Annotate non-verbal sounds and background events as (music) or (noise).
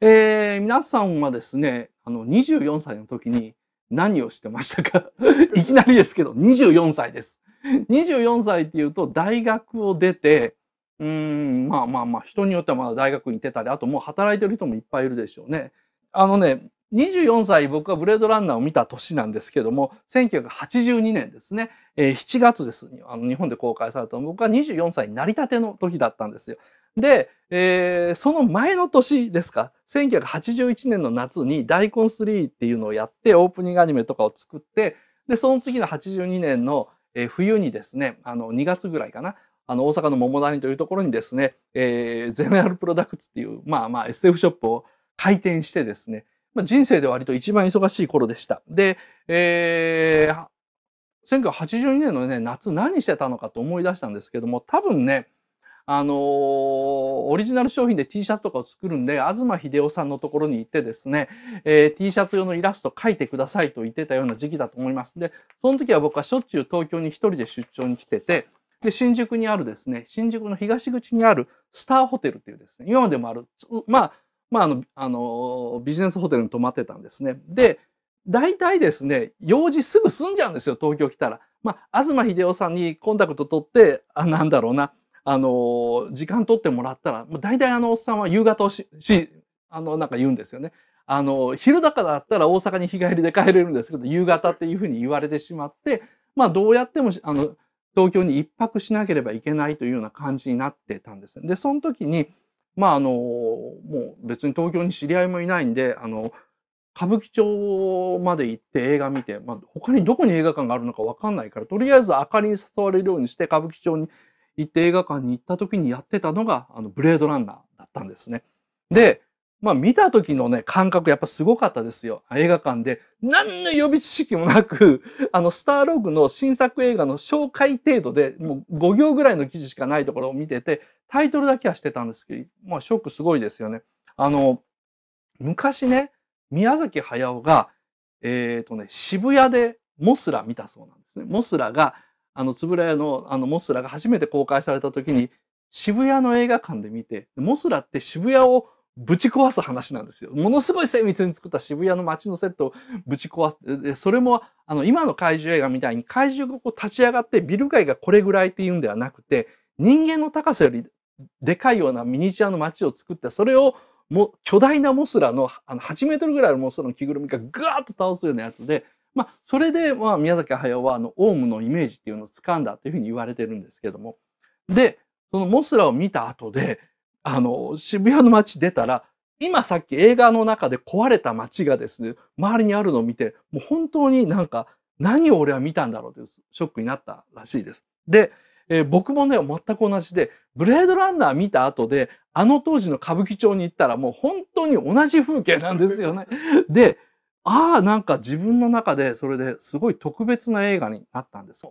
えー、皆さんはですね、あの、24歳の時に何をしてましたか (laughs) いきなりですけど、24歳です。24歳っていうと、大学を出て、うん、まあまあまあ、人によってはまだ大学に出たり、あともう働いてる人もいっぱいいるでしょうね。あのね、24歳僕はブレードランナーを見た年なんですけども、1982年ですね、えー、7月です。あの日本で公開されたの僕は24歳になりたての時だったんですよ。で、えー、その前の年ですか、1981年の夏に大根3っていうのをやって、オープニングアニメとかを作って、で、その次の82年の、冬にですね、あの、2月ぐらいかな、あの、大阪の桃谷というところにですね、えー、ゼネラルプロダクツっていう、まあまあ SF ショップを開店してですね、まあ、人生で割と一番忙しい頃でした。で、えー、1982年のね、夏何してたのかと思い出したんですけども、多分ね、あのー、オリジナル商品で T シャツとかを作るんで、東秀夫さんのところに行ってですね、えー、T シャツ用のイラスト描いてくださいと言ってたような時期だと思います。で、その時は僕はしょっちゅう東京に一人で出張に来てて、で、新宿にあるですね、新宿の東口にあるスターホテルっていうですね、今までもある、まあ、まあ、あの、あの、ビジネスホテルに泊まってたんですね。で、大体ですね、用事すぐ済んじゃうんですよ、東京来たら。まあ、東秀夫さんにコンタクト取って、あ、なんだろうな、あの、時間取ってもらったら、もう大体あのおっさんは夕方をし、し、あの、なんか言うんですよね。あの、昼だからだったら大阪に日帰りで帰れるんですけど、夕方っていうふうに言われてしまって、まあどうやっても、あの、東京に一泊しなければいけないというような感じになってたんです。で、その時に、まああの、もう別に東京に知り合いもいないんで、あの、歌舞伎町まで行って映画見て、まあ、他にどこに映画館があるのか分かんないから、とりあえず明かりに誘われるようにして歌舞伎町に行って映画館に行った時にやってたのが、あの、ブレードランナーだったんですね。で、まあ見た時のね、感覚やっぱすごかったですよ。映画館で、何の予備知識もなく、(laughs) あの、スターログの新作映画の紹介程度で、もう5行ぐらいの記事しかないところを見てて、タイトルだけはしてたんですけど、まあショックすごいですよね。あの、昔ね、宮崎駿が、えっ、ー、とね、渋谷でモスラ見たそうなんですね。モスラがあの、円屋の、あの、モスラが初めて公開された時に、渋谷の映画館で見て、モスラって渋谷をぶち壊す話なんですよ。ものすごい精密に作った渋谷の街のセットをぶち壊す。で、それも、あの、今の怪獣映画みたいに怪獣がこう立ち上がってビル街がこれぐらいっていうんではなくて、人間の高さよりでかいようなミニチュアの街を作って、それをも巨大なモスラの、あの、8メートルぐらいのモスラの着ぐるみがぐわーっと倒すようなやつで、まあ、それで、まあ、宮崎駿は、あの、オウムのイメージっていうのを掴んだというふうに言われてるんですけども。で、そのモスラを見た後で、あの、渋谷の街出たら、今さっき映画の中で壊れた街がですね、周りにあるのを見て、もう本当になんか、何を俺は見たんだろうというショックになったらしいです。で、えー、僕もね、全く同じで、ブレードランナー見た後で、あの当時の歌舞伎町に行ったらもう本当に同じ風景なんですよね。で、ああ、なんか自分の中でそれですごい特別な映画になったんです。